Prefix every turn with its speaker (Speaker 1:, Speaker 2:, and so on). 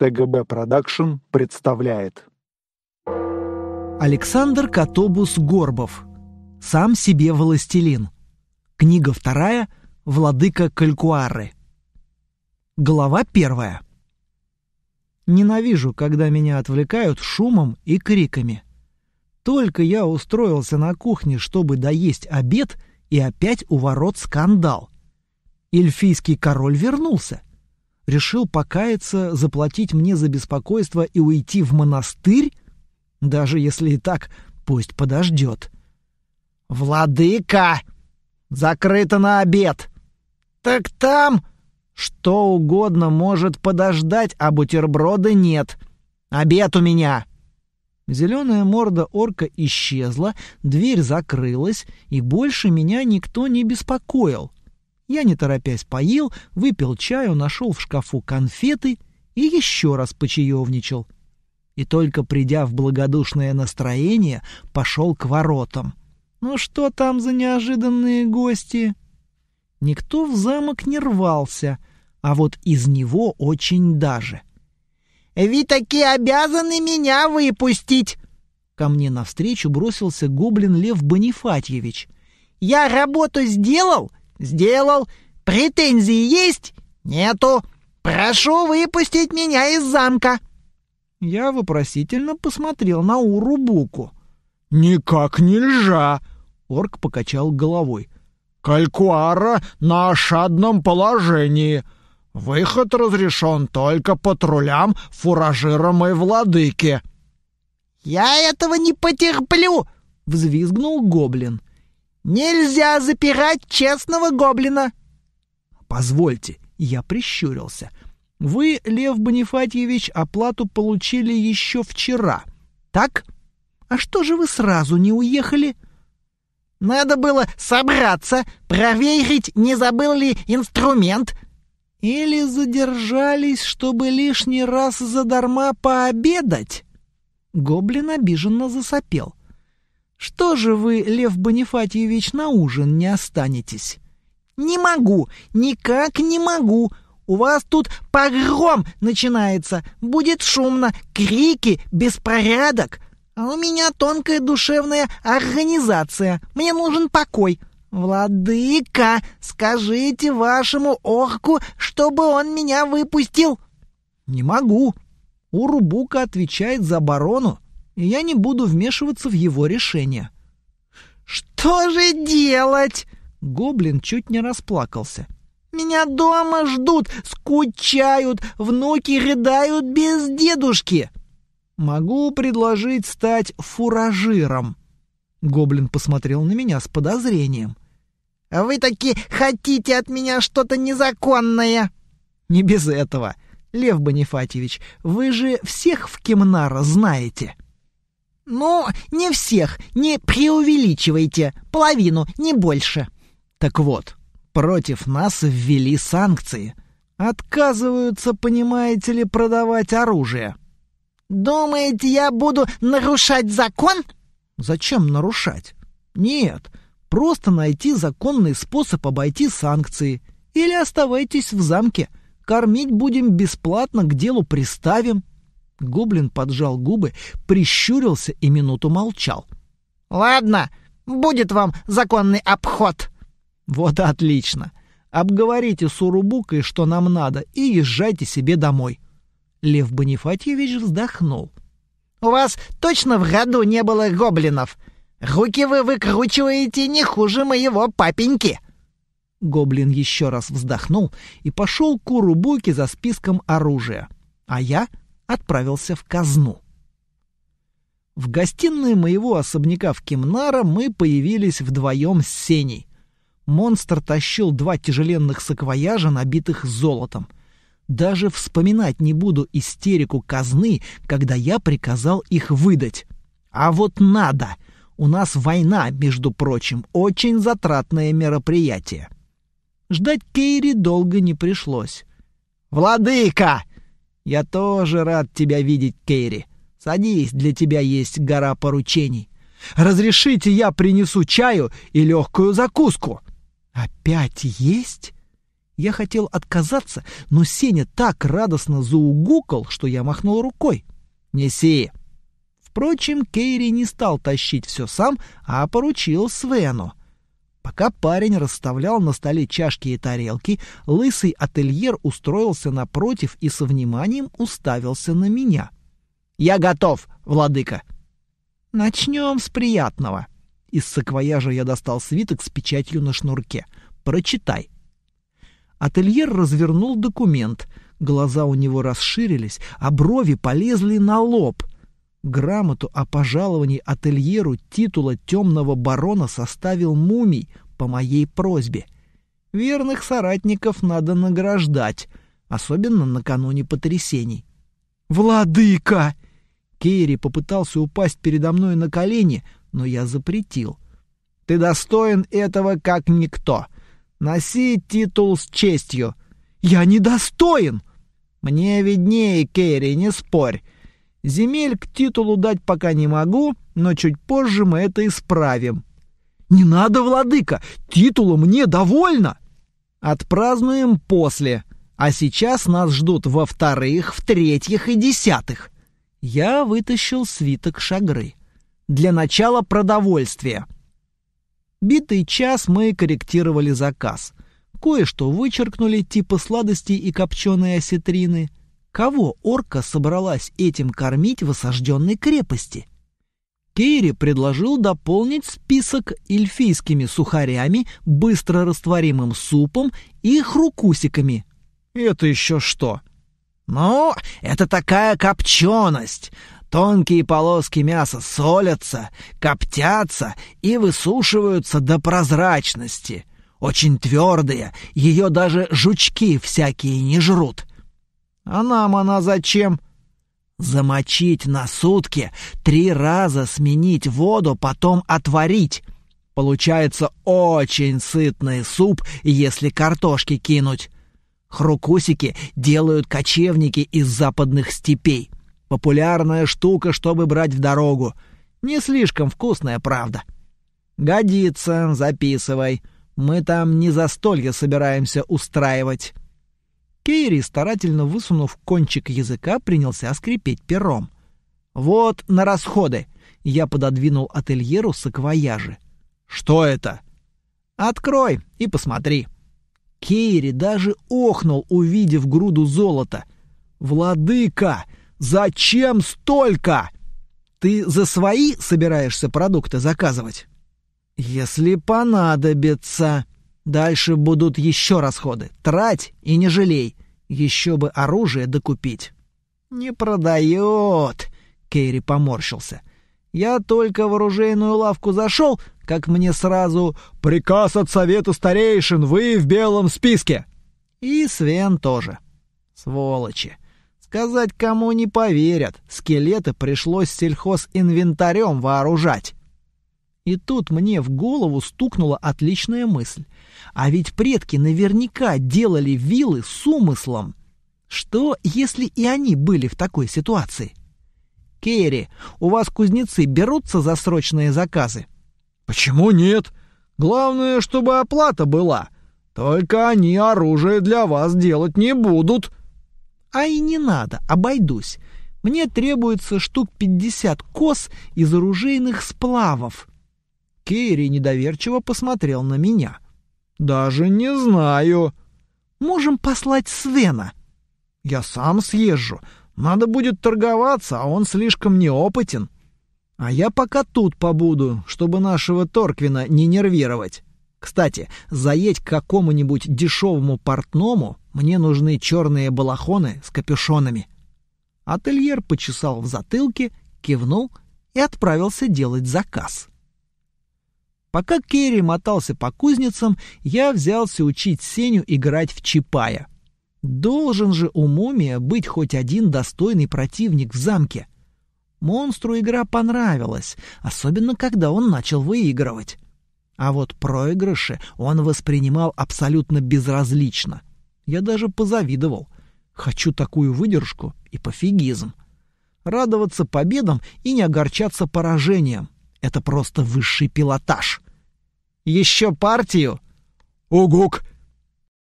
Speaker 1: ТГБ Продакшн представляет. Александр Котобус Горбов. Сам себе властелин. Книга вторая. Владыка Калькуары. Глава первая. Ненавижу, когда меня отвлекают шумом и криками. Только я устроился на кухне, чтобы доесть обед, и опять у ворот скандал. Эльфийский король вернулся — решил покаяться, заплатить мне за беспокойство и уйти в монастырь? Даже если и так, пусть подождет. «Владыка! Закрыто на обед!» «Так там...» «Что угодно может подождать, а бутерброда нет. Обед у меня!» Зеленая морда орка исчезла, дверь закрылась, и больше меня никто не беспокоил. Я, не торопясь, поел, выпил чаю, нашел в шкафу конфеты и еще раз почаевничал. И только придя в благодушное настроение, пошел к воротам. «Ну что там за неожиданные гости?» Никто в замок не рвался, а вот из него очень даже. «Вы такие обязаны меня выпустить!» Ко мне навстречу бросился гоблин Лев Бонифатьевич. «Я работу сделал Сделал. Претензии есть? Нету. Прошу выпустить меня из замка. Я вопросительно посмотрел на Урубуку. Никак нельзя, орк покачал головой. Калькуара на шадном положении. Выход разрешен только патрулям, фуражирам и владыке. «Я этого не потерплю!» — взвизгнул гоблин. Нельзя запирать честного гоблина. Позвольте, я прищурился. Вы, Лев Бонифатьевич, оплату получили еще вчера. Так? А что же вы сразу не уехали? Надо было собраться, проверить, не забыл ли инструмент. Или задержались, чтобы лишний раз задарма пообедать. Гоблин обиженно засопел. Что же вы, Лев Бонифатьевич, на ужин не останетесь? Не могу, никак не могу. У вас тут погром начинается. Будет шумно, крики, беспорядок. А у меня тонкая душевная организация. Мне нужен покой. Владыка, скажите вашему орку, чтобы он меня выпустил. Не могу. Урубука отвечает за барону и я не буду вмешиваться в его решение. «Что же делать?» Гоблин чуть не расплакался. «Меня дома ждут, скучают, внуки рыдают без дедушки!» «Могу предложить стать фуражиром». Гоблин посмотрел на меня с подозрением. «Вы таки хотите от меня что-то незаконное!» «Не без этого. Лев Бонифатьевич, вы же всех в Кемнара знаете!» «Ну, не всех, не преувеличивайте, половину, не больше». Так вот, против нас ввели санкции. Отказываются, понимаете ли, продавать оружие. «Думаете, я буду нарушать закон?» «Зачем нарушать?» «Нет, просто найти законный способ обойти санкции. Или оставайтесь в замке. Кормить будем бесплатно, к делу приставим. Гоблин поджал губы, прищурился и минуту молчал. «Ладно, будет вам законный обход!» «Вот отлично! Обговорите с Урубукой, что нам надо, и езжайте себе домой!» Лев Бонифатьевич вздохнул. «У вас точно в году не было гоблинов? Руки вы выкручиваете не хуже моего папеньки!» Гоблин еще раз вздохнул и пошел к Урубуке за списком оружия. А я отправился в казну. В гостиной моего особняка в Кимнара мы появились вдвоем с Сеней. Монстр тащил два тяжеленных саквояжа, набитых золотом. Даже вспоминать не буду истерику казны, когда я приказал их выдать. А вот надо! У нас война, между прочим, очень затратное мероприятие. Ждать Кейри долго не пришлось. «Владыка!» «Я тоже рад тебя видеть, Кэри. Садись, для тебя есть гора поручений. Разрешите, я принесу чаю и легкую закуску». «Опять есть?» Я хотел отказаться, но Сеня так радостно заугукал, что я махнул рукой. «Неси!» Впрочем, Кэри не стал тащить все сам, а поручил Свену. Пока парень расставлял на столе чашки и тарелки, лысый ательер устроился напротив и со вниманием уставился на меня. «Я готов, владыка!» «Начнем с приятного!» Из саквояжа я достал свиток с печатью на шнурке. «Прочитай!» Ательер развернул документ. Глаза у него расширились, а брови полезли на лоб. Грамоту о пожаловании ательеру титула темного барона составил мумий по моей просьбе. Верных соратников надо награждать, особенно накануне потрясений. «Владыка!» Кейри попытался упасть передо мной на колени, но я запретил. «Ты достоин этого, как никто. Носи титул с честью». «Я недостоин!» «Мне виднее, Кейри, не спорь. Земель к титулу дать пока не могу, но чуть позже мы это исправим. Не надо, владыка, титула мне довольно. Отпразднуем после. А сейчас нас ждут во вторых, в третьих и десятых. Я вытащил свиток шагры. Для начала продовольствие. Битый час мы корректировали заказ. Кое-что вычеркнули, типа сладостей и копченой осетрины — кого орка собралась этим кормить в осажденной крепости. Кейри предложил дополнить список эльфийскими сухарями, быстро растворимым супом и хрукусиками. Это еще что? Ну, это такая копченость. Тонкие полоски мяса солятся, коптятся и высушиваются до прозрачности. Очень твердые, ее даже жучки всякие не жрут. А нам она зачем? Замочить на сутки, три раза сменить воду, потом отварить. Получается очень сытный суп, если картошки кинуть. Хрукусики делают кочевники из западных степей. Популярная штука, чтобы брать в дорогу. Не слишком вкусная, правда. Годится, записывай. Мы там не застолье собираемся устраивать. Кейри, старательно высунув кончик языка, принялся скрипеть пером. «Вот на расходы!» Я пододвинул ательеру саквояжи. «Что это?» «Открой и посмотри». Кейри даже охнул, увидев груду золота. «Владыка, зачем столько?» «Ты за свои собираешься продукты заказывать?» «Если понадобится. Дальше будут еще расходы. Трать и не жалей. Еще бы оружие докупить. «Не продает!» — Кейри поморщился. «Я только в оружейную лавку зашел, как мне сразу «Приказ от Совета Старейшин, вы в белом списке!» И Свен тоже. Сволочи! Сказать кому не поверят, скелеты пришлось сельхозинвентарем вооружать. И тут мне в голову стукнула отличная мысль. А ведь предки наверняка делали вилы с умыслом. Что, если и они были в такой ситуации? Керри, у вас кузнецы берутся за срочные заказы? Почему нет? Главное, чтобы оплата была. Только они оружие для вас делать не будут. А и не надо, обойдусь. Мне требуется штук 50 кос из оружейных сплавов. Кейри недоверчиво посмотрел на меня. «Даже не знаю». «Можем послать Свена». «Я сам съезжу. Надо будет торговаться, а он слишком неопытен». «А я пока тут побуду, чтобы нашего Торквина не нервировать». Кстати, заедь к какому-нибудь дешевому портному, мне нужны черные балахоны с капюшонами». Ательер почесал в затылке, кивнул и отправился делать заказ. Пока Керри мотался по кузницам, я взялся учить Сеню играть в Чапая. Должен же у Мумия быть хоть один достойный противник в замке. Монстру игра понравилась, особенно когда он начал выигрывать. А вот проигрыши он воспринимал абсолютно безразлично. Я даже позавидовал. Хочу такую выдержку и пофигизм. Радоваться победам и не огорчаться поражением — это просто высший пилотаж. Еще партию? Угук!